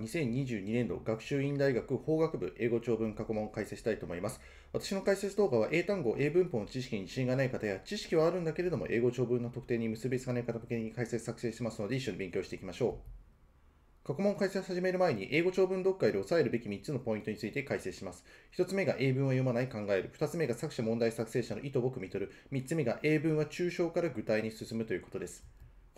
2022年度学習院大学法学部英語長文過去問を解説したいと思います。私の解説動画は英単語、英文法の知識に自信がない方や知識はあるんだけれども英語長文の特定に結びつかない方向けに解説作成しますので一緒に勉強していきましょう。過去問解説を始める前に、英語長文読解で押さえるべき3つのポイントについて解説します。1つ目が英文は読まない考える。2つ目が作者問題作成者の意図を汲み取る。3つ目が英文は抽象から具体に進むということです。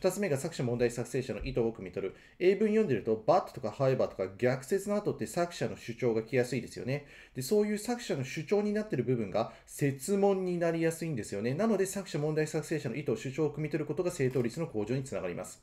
2つ目が作者問題作成者の意図を汲み取る。英文読んでると、バットとかハイバーとか逆説の後って作者の主張が来やすいですよね。で、そういう作者の主張になってる部分が説問になりやすいんですよね。なので作者問題作成者の意図、主張を汲み取ることが正答率の向上につながります。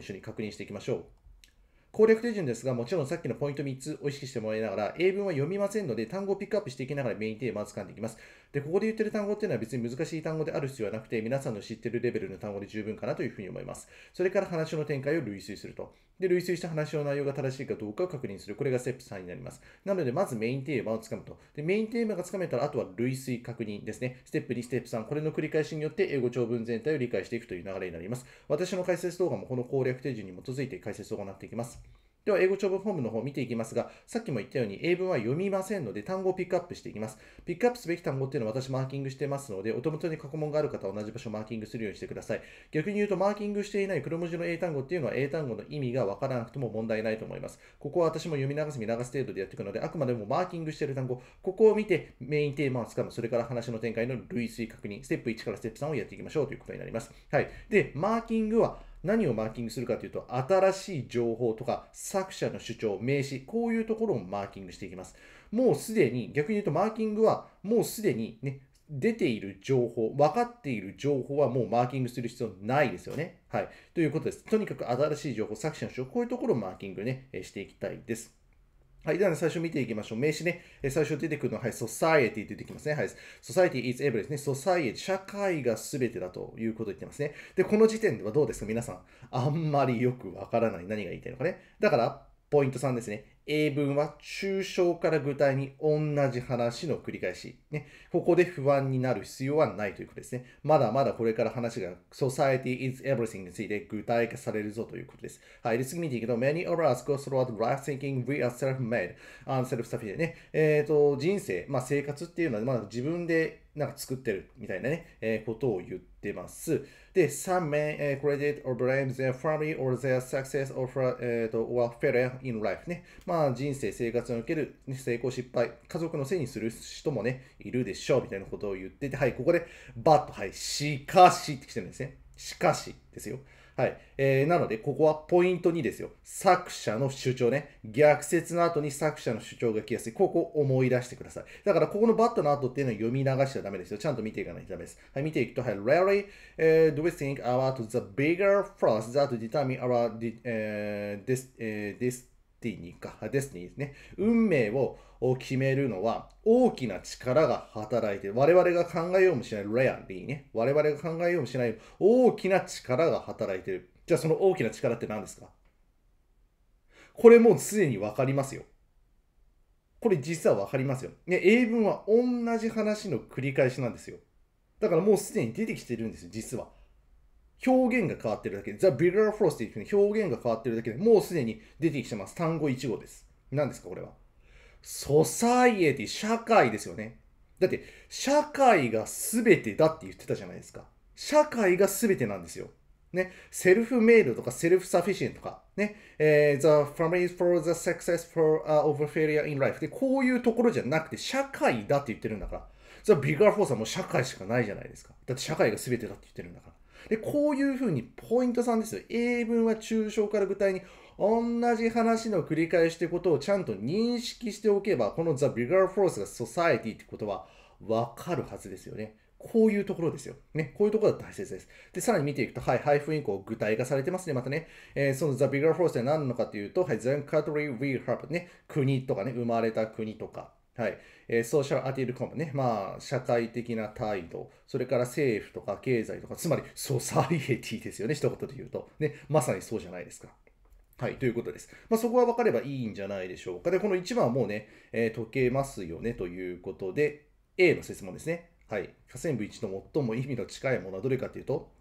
も一緒に確認していきましょう。攻略手順ですが、もちろんさっきのポイント3つを意識してもらいながら、英文は読みませんので、単語をピックアップしていきながらメインテーマを掴んでいきます。で、ここで言ってる単語っていうのは別に難しい単語である必要はなくて、皆さんの知ってるレベルの単語で十分かなというふうに思います。それから話の展開を類推すると。で、類推した話の内容が正しいかどうかを確認する。これがステップ3になります。なので、まずメインテーマをつかむと。で、メインテーマがつかめたら、あとは類推確認ですね。ステップ2、ステップ3。これの繰り返しによって、英語長文全体を理解していくという流れになります。私の解説動画もこの攻略手順に基づいて解説を行っていきます。では、英語長文フォームの方を見ていきますが、さっきも言ったように英文は読みませんので、単語をピックアップしていきます。ピックアップすべき単語っていうのは私マーキングしてますので、お手元に過去問がある方は同じ場所をマーキングするようにしてください。逆に言うと、マーキングしていない黒文字の英単語っていうのは英単語の意味がわからなくても問題ないと思います。ここは私も読み流す見流す程度でやっていくので、あくまでもマーキングしている単語、ここを見てメインテーマをつかむ、それから話の展開の類推確認、ステップ1からステップ3をやっていきましょうということになります。はい。で、マーキングは何をマーキングするかというと、新しい情報とか作者の主張、名詞、こういうところをマーキングしていきます。もうすでに、逆に言うとマーキングはもうすでにね、出ている情報、分かっている情報はもうマーキングする必要ないですよね。はい。ということです。とにかく新しい情報、作者の主張、こういうところをマーキングね、していきたいです。はい。では、ね、最初見ていきましょう。名詞ね。最初出てくるのは、はい、society 言ってきますね。はい。society is every ですね。society、社会が全てだということを言ってますね。で、この時点ではどうですか皆さん。あんまりよくわからない。何が言いたいのかね。だから、ポイント3ですね。英文は抽象から具体に同じ話の繰り返し。ね、ここで不安になる必要はないということですね。まだまだこれから話が Society is everything について具体化されるぞということです。はい。で、次見ていくと Many of us go throughout life thinking we are self-made and self-sufficient ね。えっ、ー、と、人生、まあ生活っていうのはまだ自分でなんか作ってるみたいなね、えー、ことを言ってます。で、some men、えー、credit or blame their family or their success or,、えー、or failure in life ね。まあ人生、生活における、ね、成功、失敗、家族のせいにする人もね、いるでしょうみたいなことを言ってて、はい、ここで、バッと、はい、しかしって来てるんですね。しかしですよ。はい。えー、なので、ここはポイント2ですよ。作者の主張ね。逆説の後に作者の主張が来やすい。ここを思い出してください。だから、ここのバットの後っていうのは読み流しちゃダメですよ。ちゃんと見ていかないとダメです。はい、見ていくと、はい。Rarely、uh, do we think about the bigger f r o s that t determine our、uh, this,、uh, this ティニか、デスですね。運命を決めるのは大きな力が働いて、我々が考えようもしない、レアンでいいね。我々が考えようもしない大きな力が働いてる。じゃあその大きな力って何ですかこれもうすでにわかりますよ。これ実はわかりますよ。ね、英文は同じ話の繰り返しなんですよ。だからもうすでに出てきてるんですよ、実は。表現が変わってるだけで、ザ・ビルラ・フロスティという表現が変わってるだけでもうすでに出てきてます。単語1号です。何ですか、これは。ソサイエティ、社会ですよね。だって、社会が全てだって言ってたじゃないですか。社会が全てなんですよ。ね、セルフメールとかセルフサフィシエンとか、ね、えー、the family for the success for、uh, over failure in life で、こういうところじゃなくて、社会だって言ってるんだから。i g g ビガーフォースはもう社会しかないじゃないですか。だって社会が全てだって言ってるんだから。で、こういうふうにポイント3ですよ。英文は抽象から具体に同じ話の繰り返しということをちゃんと認識しておけば、この The Bigger Force が Society ってことはわかるはずですよね。こういうところですよ。ね。こういうところと大切です。で、さらに見ていくと、はい、配イ以降ンコ具体化されてますね、またね。えー、その The Bigger Force て何なのかというと、はい、The Country We Have ね、国とかね、生まれた国とか。はい。えー、ソーシャルアティルコムね。まあ、社会的な態度。それから政府とか経済とか、つまりソサイエティですよね。一言で言うと。ね。まさにそうじゃないですか。はい、ということです。まあ、そこは分かればいいんじゃないでしょうか。で、この1番はもうね、えー、解けますよねということで、A の説問ですね。はい。下線部1の最も意味の近いものはどれかというと、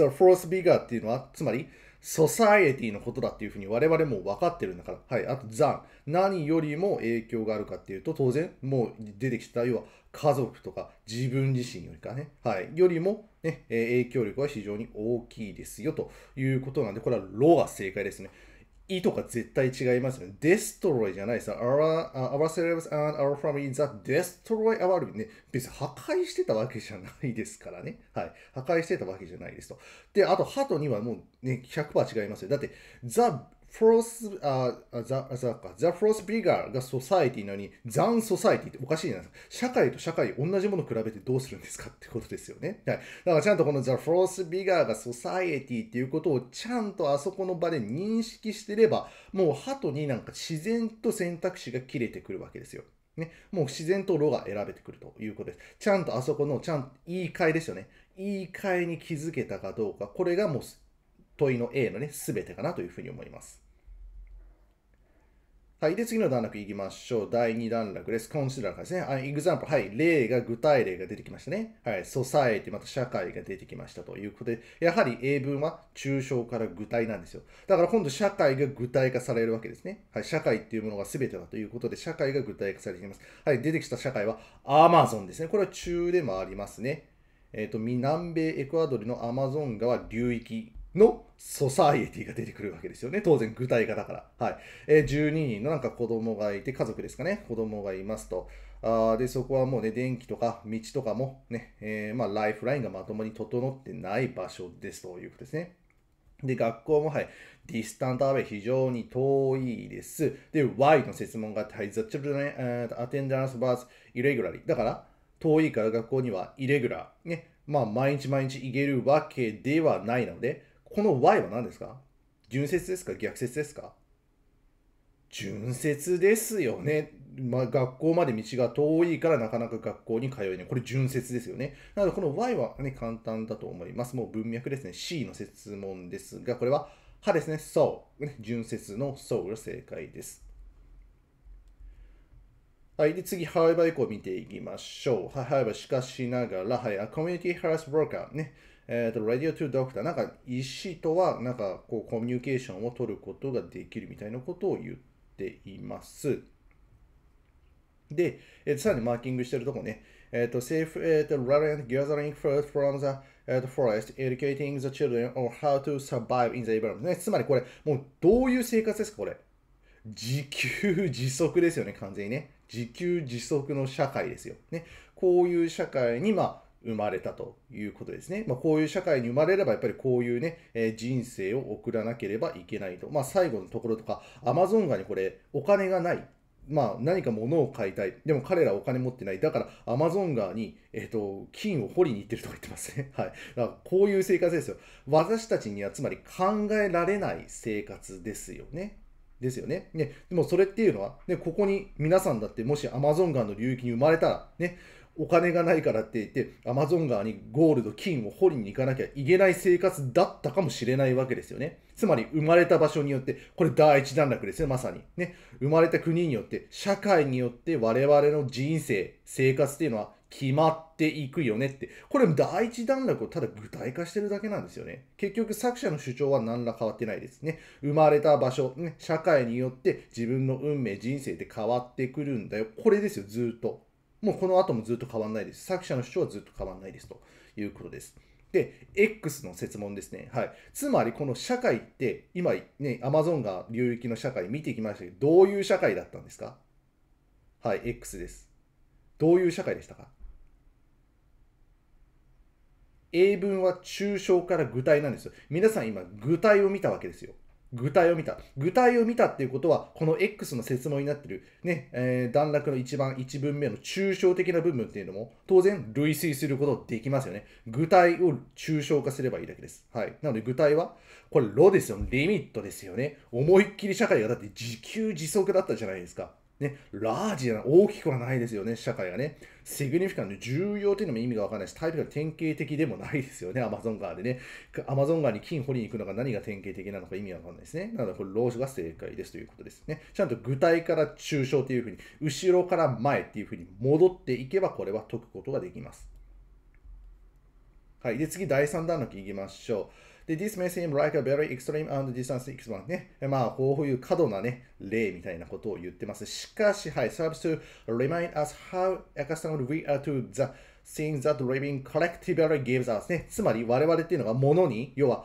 r c フォースビガーっていうのは、つまり、ソサエティのことだっていうふうに我々も分かってるんだから。はい。あと、ザン。何よりも影響があるかっていうと、当然、もう出てきた、要は家族とか自分自身よりかね。はい。よりも、ね、影響力は非常に大きいですよということなんで、これはロが正解ですね。意とか絶対違いますよね。destroy じゃないさ。our, ourselves and our family that destroy our ね。別に破壊してたわけじゃないですからね。はい。破壊してたわけじゃないですと。で、あと、ハとにはもうね、100%違いますよ。だって、the フロス、あ、ザ、ザか、ザ・フロス・ビガーがソサイティなのに、ザン・ソサイティっておかしいじゃないですか。社会と社会、同じもの比べてどうするんですかってことですよね。はい。だからちゃんとこのザ・フロス・ビガーがソサイエティっていうことをちゃんとあそこの場で認識してれば、もう鳩になんか自然と選択肢が切れてくるわけですよ。ね。もう自然とロが選べてくるということです。ちゃんとあそこの、ちゃんと言い換えですよね。言い換えに気づけたかどうか、これがもう問いの A のね、全てかなというふうに思います。はい。で、次の段落いきましょう。第2段落です。シ週ラーですね。あ、example。はい。例が、具体例が出てきましたね。はい。ソサエティ、また社会が出てきましたということで、やはり英文は抽象から具体なんですよ。だから今度社会が具体化されるわけですね。はい。社会っていうものが全てだということで、社会が具体化されています。はい。出てきた社会は Amazon ですね。これは中でもありますね。えっ、ー、と、南米エクアドルのアマゾン川流域のソサイエティが出てくるわけですよね。当然具体化だから。はい。えー、12人のなんか子供がいて、家族ですかね。子供がいますと。あで、そこはもうね、電気とか道とかもね、えー、まあ、ライフラインがまともに整ってない場所ですということですね。で、学校もはい、ディスタントアウェイ非常に遠いです。で、Y の説問があって、はい、the children、attendance was irregularly。だから、遠いから学校にはイレギュラー。ね、まあ、毎日毎日行けるわけではないので、この Y は何ですか純説ですか逆説ですか純説ですよね。まあ、学校まで道が遠いからなかなか学校に通えない。これ純説ですよね。なので、この Y は、ね、簡単だと思います。もう文脈ですね。C の説問ですが、これは、はですね。そう。純説のそうが正解です。はい。で、次、ハワイバ以降見ていきましょう。はい、ハワイバしかしながら、はい、コミュニティハラスローカーね。えっ、ー、と、Radio to Doctor、なんか医師とは、なんかこう、コミュニケーションを取ることができるみたいなことを言っています。で、えー、さらにマーキングしてるとこね、えっ、ー、と、safe, えっ、ー、と、relevant gathering food from the、えー、と forest, educating the children on how to survive in the environment、ね。つまりこれ、もうどういう生活ですか、これ。自給自足ですよね、完全にね。自給自足の社会ですよ。ね。こういう社会に、まあ、生まれたということですね。まあ、こういう社会に生まれれば、やっぱりこういうね、えー、人生を送らなければいけないと。まあ、最後のところとか、アマゾンがにこれ、お金がない。まあ、何か物を買いたい。でも彼らお金持ってない。だから、アマゾン川に、えっ、ー、と、金を掘りに行ってるとか言ってますね。はい。だからこういう生活ですよ。私たちには、つまり考えられない生活ですよね。ですよね。ね。でもそれっていうのは、ね、ここに皆さんだってもしアマゾン川の流域に生まれたら、ね、お金がないからって言って、アマゾン川にゴールド、金を掘りに行かなきゃいけない生活だったかもしれないわけですよね。つまり、生まれた場所によって、これ第一段落ですよまさに。ね。生まれた国によって、社会によって我々の人生、生活っていうのは決まっていくよねって。これ、第一段落をただ具体化してるだけなんですよね。結局、作者の主張は何ら変わってないですね。生まれた場所、ね、社会によって自分の運命、人生って変わってくるんだよ。これですよ、ずっと。もうこの後もずっと変わんないです。作者の主張はずっと変わんないですということです。で、X の説問ですね。はい。つまり、この社会って、今ね、Amazon が流域の社会見てきましたけど、どういう社会だったんですかはい、X です。どういう社会でしたか英文は抽象から具体なんですよ。皆さん今、具体を見たわけですよ。具体を見た。具体を見たっていうことは、この X の説問になってる、ね、えー、段落の一番、一文目の抽象的な部分っていうのも、当然、類推することできますよね。具体を抽象化すればいいだけです。はい。なので、具体は、これ、ロですよ。リミットですよね。思いっきり社会が、だって自給自足だったじゃないですか。ね、ラージじゃない、大きくはないですよね、社会がね。セグニフィカント、重要というのも意味がわからないし、タイプが典型的でもないですよね、アマゾン川でね。アマゾン川に金掘りに行くのが何が典型的なのか意味わかんないですね。なので、これ、老子が正解ですということですね。ちゃんと具体から抽象というふうに、後ろから前っていうふうに戻っていけば、これは解くことができます。はい。で、次、第3段木行きましょう。で、this may seem like a very extreme and distant example ね。まあ、こういう過度なね、例みたいなことを言ってます。しかし、はい、serves to remind us how accustomed we are to the things that living collectively gives us ね。つまり、我々っていうのが物に、要は、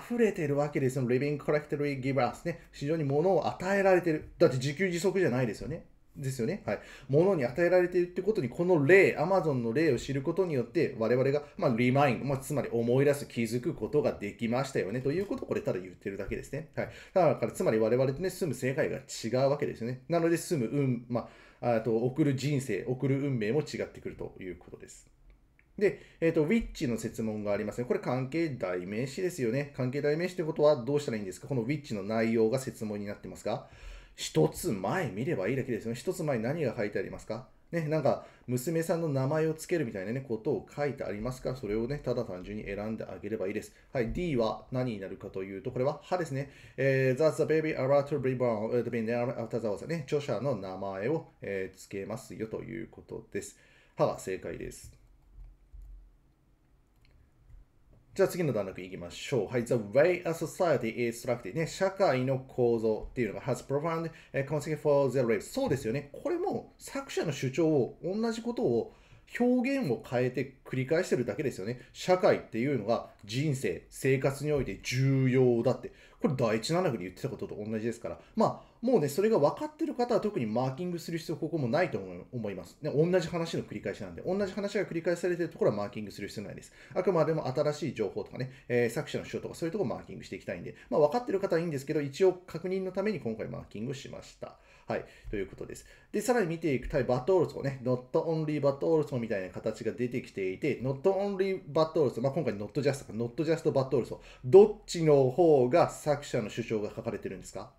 溢れてるわけですよ。living collectively gives us ね。非常に物を与えられてる。だって自給自足じゃないですよね。ですよね。はい。ものに与えられているってことに、この例、アマゾンの例を知ることによって、我々が、まあ、リマイン、まあ、つまり思い出す、気づくことができましたよね。ということを、これただ言ってるだけですね。はい。だから、つまり我々とね、住む世界が違うわけですよね。なので、住む、うん、まあ、あと、送る人生、送る運命も違ってくるということです。で、えっ、ー、と、ウィッチの説問がありますね。これ関係代名詞ですよね。関係代名詞ってことはどうしたらいいんですかこのウィッチの内容が説問になってますか一つ前見ればいいだけですよね。一つ前何が書いてありますかね、なんか、娘さんの名前を付けるみたいなね、ことを書いてありますから、それをね、ただ単純に選んであげればいいです。はい、D は何になるかというと、これは歯ですね。えー、That's the baby about to be born, the b a after the w a ね、著者の名前を、えー、付けますよということです。歯が正解です。じゃあ次の段落いきましょう。はい。The way a society is structured ね、社会の構造っていうのが has profound consequences for t h e r a c e そうですよね。これも作者の主張を、同じことを表現を変えて繰り返してるだけですよね。社会っていうのが人生、生活において重要だって。これ第一七区で言ってたことと同じですから、まあ、もうね、それが分かってる方は特にマーキングする必要、ここもないと思います。ね、同じ話の繰り返しなんで、同じ話が繰り返されてるところはマーキングする必要ないです。あくまでも新しい情報とかね、えー、作者の主張とかそういうところをマーキングしていきたいんで、まあ、分かってる方はいいんですけど、一応確認のために今回マーキングしました。はい、ということです。で、さらに見ていくと、バットオールソーね、ノットオンリーバットオールソーみたいな形が出てきていて、ノットオンリーバットオールソー、まあ、今回ノットジャストか、ノットジャストバットオールソー、どっちの方が作者の主張が書かれてるんですか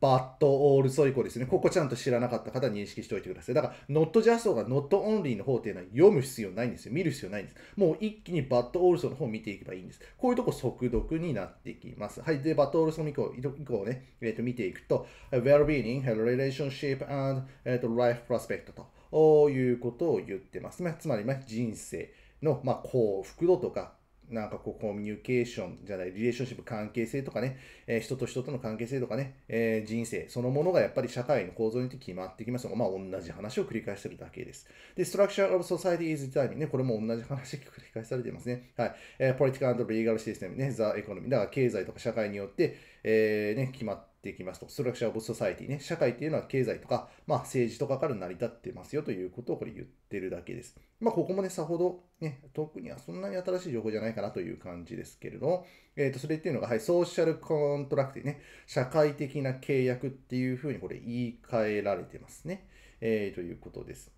バットオールソイコですね。ここちゃんと知らなかった方は認識しておいてください。だから、ノットジャストがノットオンリーの方っていうのは読む必要ないんですよ。見る必要ないんです。もう一気にバットオールソの方を見ていけばいいんです。こういうとこ速読になっていきます。はい。で、バットオールソ以降以降ね、えー、と見ていくと、well-being, relationship and、えー、と life prospect ということを言ってます。つまり、ま人生の、まあ、幸福度とかなんかこう、コミュニケーションじゃない、リレーションシップ関係性とかね、えー、人と人との関係性とかね、えー、人生そのものがやっぱり社会の構造によって決まってきますが、まあ同じ話を繰り返してるだけです。で、structure of society is t i m i n e ね、これも同じ話繰り返されていますね。はい。え political and legal system ね、the economy、だから経済とか社会によって、えー、ね、決まってってきますと、ストラクチャー・オブ・ソサイティね、社会っていうのは経済とか、まあ、政治とかから成り立ってますよということをこれ言ってるだけです。まあ、ここもね、さほどね、特にはそんなに新しい情報じゃないかなという感じですけれども、えっ、ー、と、それっていうのが、はい、ソーシャル・コントラクティね、社会的な契約っていうふうにこれ言い換えられてますね、えー、ということです。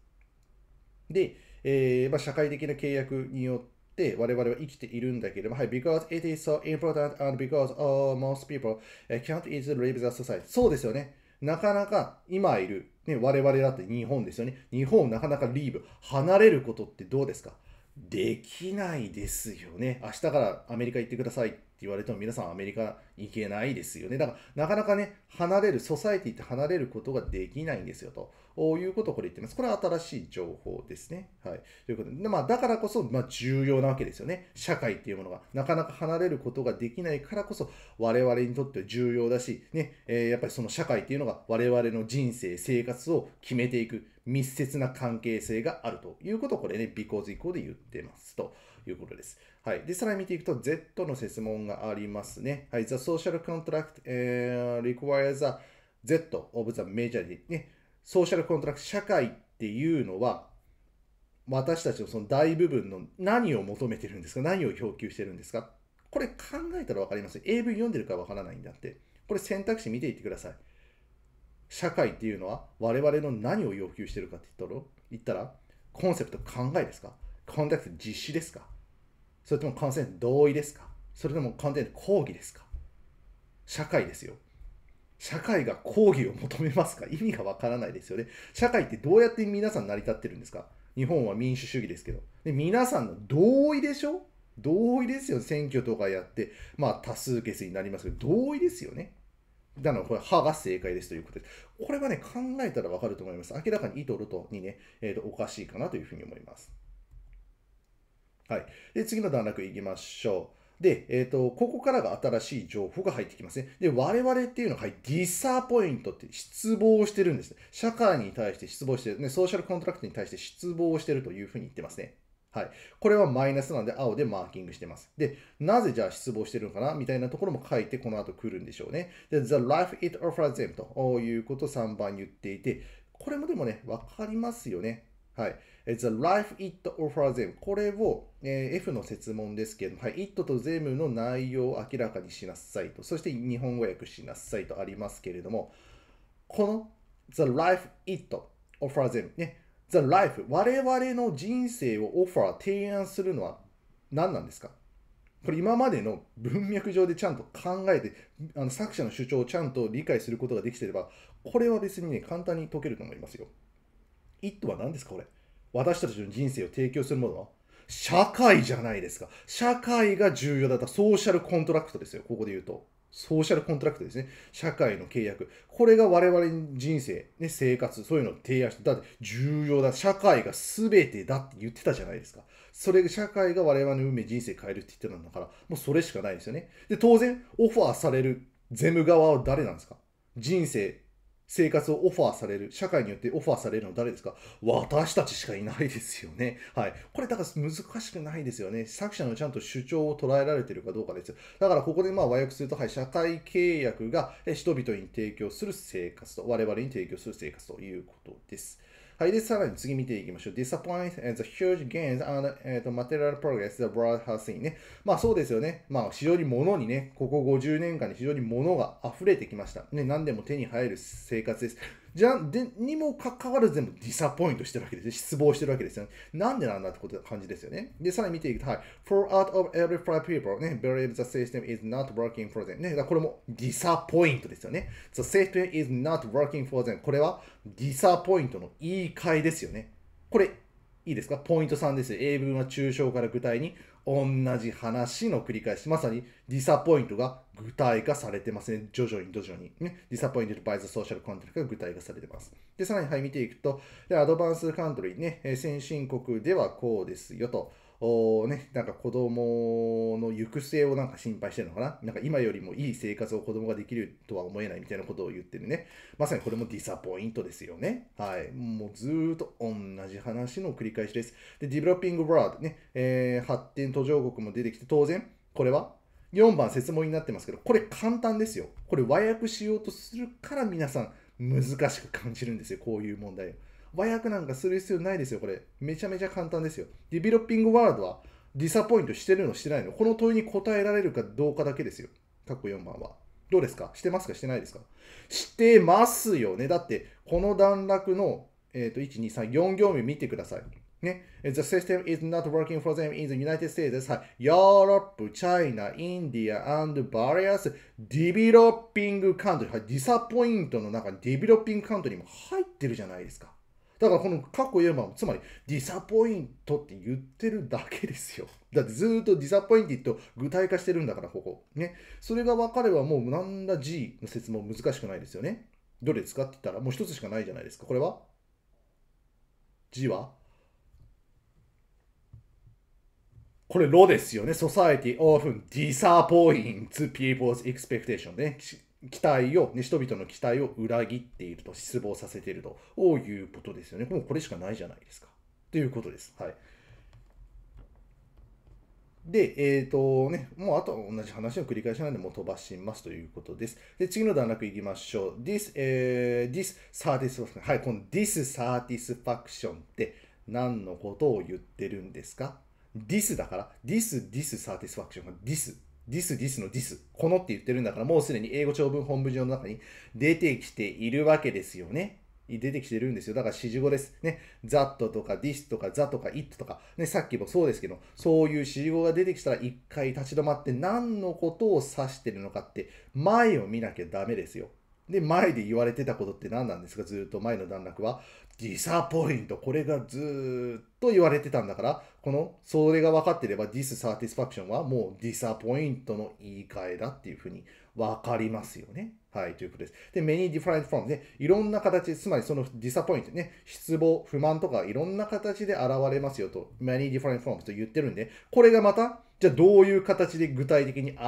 で、えーまあ、社会的な契約によってっ我々は生きているんだけれども、はい、because it is so important and because、oh, most people can't easily l a v e the society. そうですよね。なかなか今いる、ね、我々だって日本ですよね。日本なかなかリーブ、離れることってどうですかできないですよね。明日からアメリカ行ってください言われても皆さんアメリカ行けないですよね。だからなかなかね、離れる、ソサエティって離れることができないんですよということをこれ言ってます。これは新しい情報ですね。はい。ということで、まあ、だからこそ、まあ、重要なわけですよね。社会っていうものがなかなか離れることができないからこそ我々にとっては重要だし、ね、えー、やっぱりその社会っていうのが我々の人生、生活を決めていく密接な関係性があるということをこれね、because 以降で言ってますと。いうことです。はい。で、さらに見ていくと、Z の説問がありますね。はい。The social contract、えー、requires a Z of the major でね、ソーシャルコントラクト、社会っていうのは、私たちのその大部分の何を求めてるんですか何を要求してるんですかこれ考えたらわかります。英文読んでるかわからないんだって。これ選択肢見ていってください。社会っていうのは我々の何を要求してるかって言ったら、言ったらコンセプト考えですかコンタクト実施ですかそれとも完全同意ですかそれとも完全に抗議ですか社会ですよ。社会が抗議を求めますか意味がわからないですよね。社会ってどうやって皆さん成り立ってるんですか日本は民主主義ですけど。で皆さんの同意でしょ同意ですよ。選挙とかやって、まあ多数決になりますけど、同意ですよね。だからこれ、歯が正解ですということです。これはね、考えたらわかると思います。明らかにイトるとにね、えーとおかしいかなというふうに思います。はい。で、次の段落行きましょう。で、えっ、ー、と、ここからが新しい情報が入ってきますね。で、我々っていうのは、はい、ディサーポイントって失望してるんですね。社会に対して失望してる。ね、ソーシャルコントラクトに対して失望してるというふうに言ってますね。はい。これはマイナスなんで青でマーキングしてます。で、なぜじゃあ失望してるのかなみたいなところも書いてこの後来るんでしょうね。で、the life it offers them ということを3番言っていて、これもでもね、わかりますよね。はい。The life it offers them これを、えー、F の説問ですけれども、はい、it と them の内容を明らかにしなさいと、そして日本語訳しなさいとありますけれども、この the life it offers them ね、the life 我々の人生をオファー提案するのは何なんですかこれ今までの文脈上でちゃんと考えて、あの作者の主張をちゃんと理解することができてれば、これは別にね、簡単に解けると思いますよ。「it」は何ですかこれ私たちの人生を提供するものは社会じゃないですか社会が重要だったソーシャルコントラクトですよここで言うとソーシャルコントラクトですね。社会の契約。これが我々の人生、ね、生活、そういうのを提案して、だって重要だ。社会が全てだって言ってたじゃないですか。それが社会が我々の運命、人生変えるって言ってたんだから、もうそれしかないですよね。で、当然、オファーされるゼム側は誰なんですか人生生活をオファーされる、社会によってオファーされるの誰ですか私たちしかいないですよね。はい。これだから難しくないですよね。作者のちゃんと主張を捉えられてるかどうかです。だからここでまあ和訳すると、はい、社会契約が人々に提供する生活と、我々に提供する生活ということです。はい、で、さらに次見ていきましょう。disappoint and the huge gains n material progress the world has seen ね。まあそうですよね。まあ非常に物にね、ここ50年間に非常に物が溢れてきました。ね、何でも手に入る生活です。じゃでにもかかわらず全部ディサポイントしてるわけですよ。失望してるわけですよ、ね。なんでなんだってこと感じですよね。で、さらに見ていくと、はい。for out of every five people, ね、believe the system is not working for them. ね、これもディサポイントですよね。the system is not working for them. これはディサポイントの言い換えですよね。これ、いいですかポイント3です。英文は抽象から具体に同じ話の繰り返し。まさにディサポイントが具体化されてますね。徐々に徐々に。ね。ディサポイントバイザ e ソーシャルコン o c i が具体化されてます。で、さらに、はい、見ていくと、でアドバンスカントリーね、先進国ではこうですよと。おね、なんか子供の行く末をなんか心配してるのかななんか今よりもいい生活を子供ができるとは思えないみたいなことを言ってるね。まさにこれもディサポイントですよね。はい。もうずっと同じ話の繰り返しです。で、ディベロッピングワールドね、えー、発展途上国も出てきて当然、これは4番、説問になってますけど、これ簡単ですよ。これ和訳しようとするから皆さん難しく感じるんですよ、こういう問題和訳なんかする必要ないですよ、これ。めちゃめちゃ簡単ですよ。ディベロッピングワードはディサポイントしてるのしてないのこの問いに答えられるかどうかだけですよ。かっこ4番は。どうですかしてますかしてないですかしてますよね。だって、この段落の、えーと1、2、3、4行目見てください。ね。The system is not working for them in the United States. はい。Europe, China, India, and various developing c o u n t r はい。ディサポイントの中にディベロッピングカントリーも入ってるじゃないですか。だからこの過去言えば、つまりディサポイントって言ってるだけですよ。だってずっとディサポインティ具体化してるんだから、ここ。ね。それが分かればもうなんだ G の説も難しくないですよね。どれですかって言ったらもう一つしかないじゃないですか。これは ?G はこれ、ロですよね。Society often disappoints people's expectation ね。期待を、ね、人々の期待を裏切っていると、失望させているということですよね。もうこれしかないじゃないですか。ということです。はい。で、えっ、ー、とね、もうあと同じ話を繰り返しなので、もう飛ばしますということです。で、次の段落いきましょう。this, えー、this satisfaction はい、この d i s satisfaction って何のことを言ってるんですかディスだから、ディス、ディス、サ a ティスファクション、ディス、ディス、ディスのディス、このって言ってるんだから、もうすでに英語長文本文上の中に出てきているわけですよね。出てきてるんですよ。だから指示語です。ね。that とか this とか t h t とか it とか、ね、さっきもそうですけど、そういう指示語が出てきたら一回立ち止まって何のことを指してるのかって前を見なきゃダメですよ。で、前で言われてたことって何なんですかずっと前の段落は。時差ポイント、これがずっと言われてたんだから、この、それが分かってれば dissatisfaction はもう disappoint の言い換えだっていうふうに分かりますよね。はい、ということです。で、many different forms ね、いろんな形、つまりその disappoint ね、失望、不満とかいろんな形で現れますよと、many different forms と言ってるんで、これがまた、じゃあどういう形で具体的に現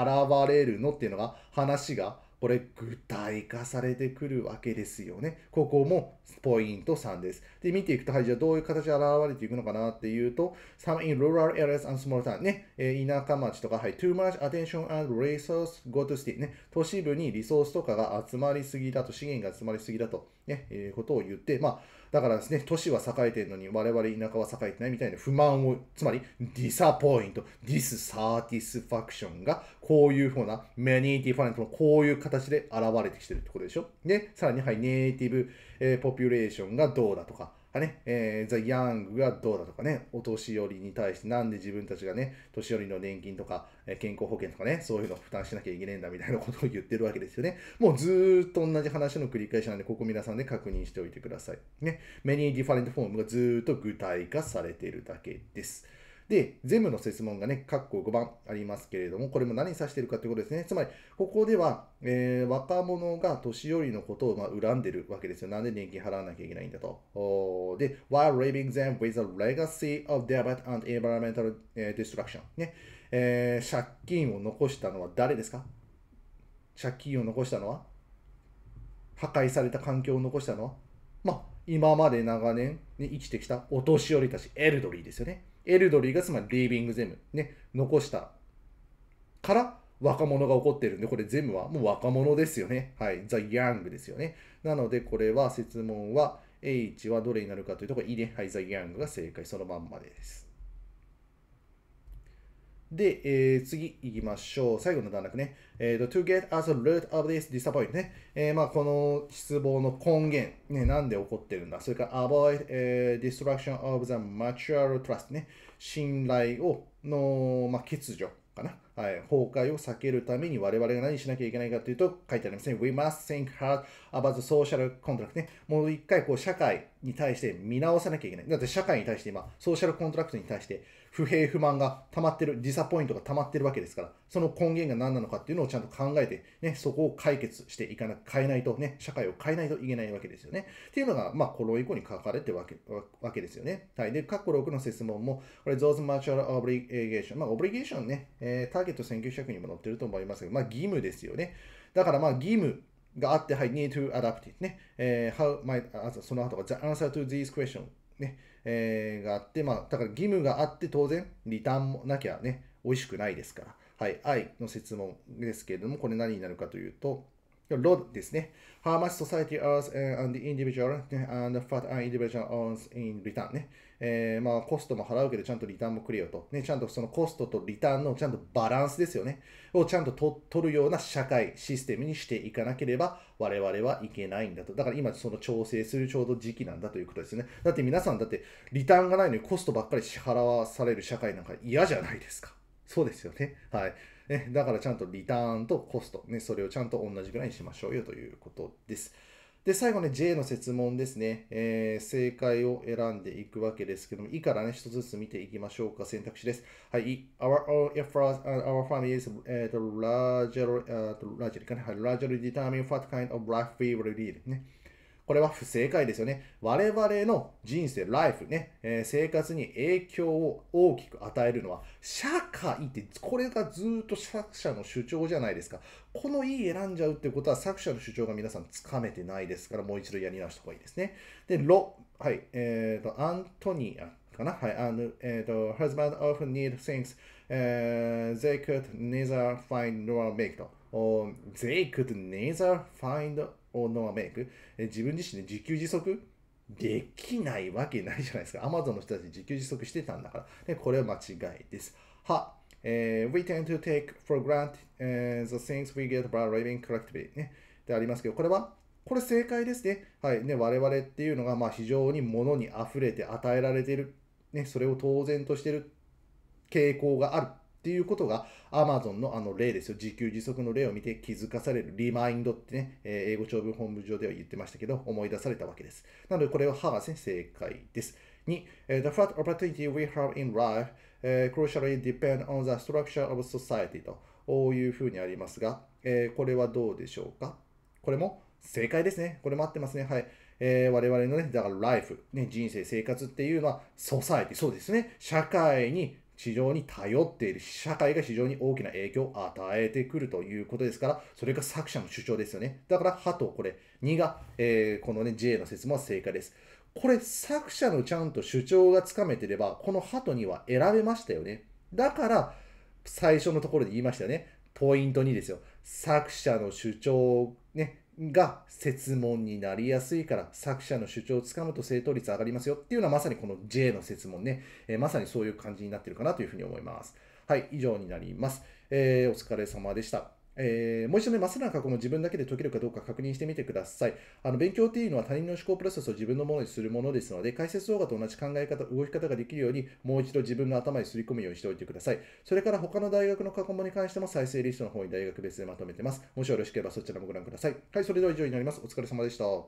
れるのっていうのが話がこれ具体化されてくるわけですよね。ここもポイント3です。で、見ていくと、はい、じゃあどういう形で現れていくのかなっていうと、some in rural areas and small town ね、え田舎町とか、はい、too much attention and resource go to city ね、都市部にリソースとかが集まりすぎだと、資源が集まりすぎだと、ね、えー、ことを言って、まあ、だからですね、都市は栄えてるのに我々田舎は栄えてないみたいな不満を、つまりディサポイント、ディスサーティスファクションがこういうふうなメニーティファレントのこういう形で現れてきてるってことでしょ。で、さらにはい、ネイティブ、えー、ポピュレーションがどうだとか、がね、えー、ザ・ヤングがどうだとかね、お年寄りに対してなんで自分たちがね、年寄りの年金とか、え健康保険とかね、そういうのを負担しなきゃいけないんだみたいなことを言ってるわけですよね。もうずっと同じ話の繰り返しなんで、ここ皆さんで確認しておいてください。ね、many different form がずっと具体化されているだけです。で、ゼムの説問がね、括弧5番ありますけれども、これも何指してるかということですね。つまり、ここでは、えー、若者が年寄りのことをま恨んでるわけですよ。なんで年金払わなきゃいけないんだと。で、while leaving them with a legacy of debt and environmental destruction、ね。えー、借金を残したのは誰ですか借金を残したのは破壊された環境を残したのはまあ、今まで長年、ね、生きてきたお年寄りたち、エルドリーですよね。エルドリーがつまりリービングゼム、ね、残したから若者が起こってるんで、これゼムはもう若者ですよね。はい、ザ・ヤングですよね。なので、これは、説問は、H はどれになるかというところ、いいね。はい、ザ・ヤングが正解、そのまんまです。で、えー、次行きましょう。最後の段落ね。えー、と、to get as a root of this disappoint m e n ね。えー、まあ、この失望の根源。ね、なんで起こってるんだ。それから avoid、えー、destruction of the m a t u r e trust ね。信頼を、の、まあ、欠如かな。はい。崩壊を避けるために我々が何しなきゃいけないかというと、書いてありますね。We must think hard about the social contract ね。もう一回、こう、社会に対して見直さなきゃいけない。だって社会に対して今、ソーシャルコントラクトに対して、不平不満が溜まってる、ディサポイントが溜まってるわけですから、その根源が何なのかっていうのをちゃんと考えて、ね、そこを解決していかな、変えないとね、社会を変えないといけないわけですよね。っていうのが、まあ、この以降に書かれてるわけわけですよね。はい。で、括弧6の質問も、これ、those mutual obligation。まあ、オブリゲーションね、えー、ターゲット1900にも載ってると思いますけど、まあ、義務ですよね。だから、まあ、義務。があって、はい、need to adapt it ね。えー、how might, その後が the answer to these questions ね、えー、があって、まあ、だから義務があって当然、リターンもなきゃね、美味しくないですから。はい、愛の質問ですけれども、これ何になるかというと、ロですね。How much society o w n s an d the individual and what an individual owns in return ね。えー、まあコストも払うけどちゃんとリターンもくれよと、ね、ちゃんとそのコストとリターンのちゃんとバランスですよね、をちゃんとと取るような社会、システムにしていかなければ我々はいけないんだと。だから今その調整するちょうど時期なんだということですね。だって皆さんだってリターンがないのにコストばっかり支払わされる社会なんか嫌じゃないですか。そうですよね。はい。ね、だからちゃんとリターンとコスト、ね、それをちゃんと同じぐらいにしましょうよということです。で、最後ね、J の説問ですね、えー、正解を選んでいくわけですけども、E からね、一つずつ見ていきましょうか。選択肢です。はい、our, our, our family is、uh, the larger, uh, the larger, かね、larger determine what kind of life we will lead ね。これは不正解ですよね。我々の人生、ライフね、えー、生活に影響を大きく与えるのは、社会って、これがずっと作者の主張じゃないですか。この E 選んじゃうってことは、作者の主張が皆さんつかめてないですから、もう一度やり直した方がいいですね。で、ロ、はい、えっ、ー、と、アントニアかな。はい、あの、えっ、ー、と、husband often need things、えー、they could neither find nor make と。They could neither find ノアメイク、え自分自身で自給自足できないわけないじゃないですか。Amazon の人たち自給自足してたんだから。でこれは間違いです。は、えー、we tend to take for granted、uh, the things we get by living collectively ね。でありますけど、これはこれ正解ですね。はい。ね、我々っていうのが、まあ、非常に物に溢れて与えられている。ね、それを当然としている傾向があるっていうことが Amazon のあの例ですよ。自給自足の例を見て気づかされる。リマインドってね、え英語長文本部上では言ってましたけど、思い出されたわけです。なのでこれは歯が、ね、正解です。2、The f l a t opportunity we have in life、uh, crucially depend on the structure of society とこういうふうにありますが、えこれはどうでしょうかこれも正解ですね。これも合ってますね。はい。えー、我々のね、だからライフ、ね、人生、生活っていうのは、ソサイティ、そうですね。社会に非常に頼っている社会が非常に大きな影響を与えてくるということですから、それが作者の主張ですよね。だから、歯とこれ、2が、えー、このね、J の説も正解です。これ、作者のちゃんと主張がつかめてれば、この歯とには選べましたよね。だから、最初のところで言いましたよね。ポイント2ですよ。作者の主張、ね、が説問になりやすいから作者の主張をつかむと正答率上がりますよっていうのはまさにこの J の説問ね、えー、まさにそういう感じになってるかなというふうに思います。はい、以上になります。えー、お疲れ様でした。えー、もう一度ね、ますな過去も自分だけで解けるかどうか確認してみてください。あの勉強っていうのは他人の思考プロセスを自分のものにするものですので、解説動画と同じ考え方、動き方ができるように、もう一度自分の頭にすり込むようにしておいてください。それから他の大学の過去問に関しても再生リストの方に大学別でまとめてます。もしよろしければそちらもご覧ください。はい、それでは以上になります。お疲れ様でした。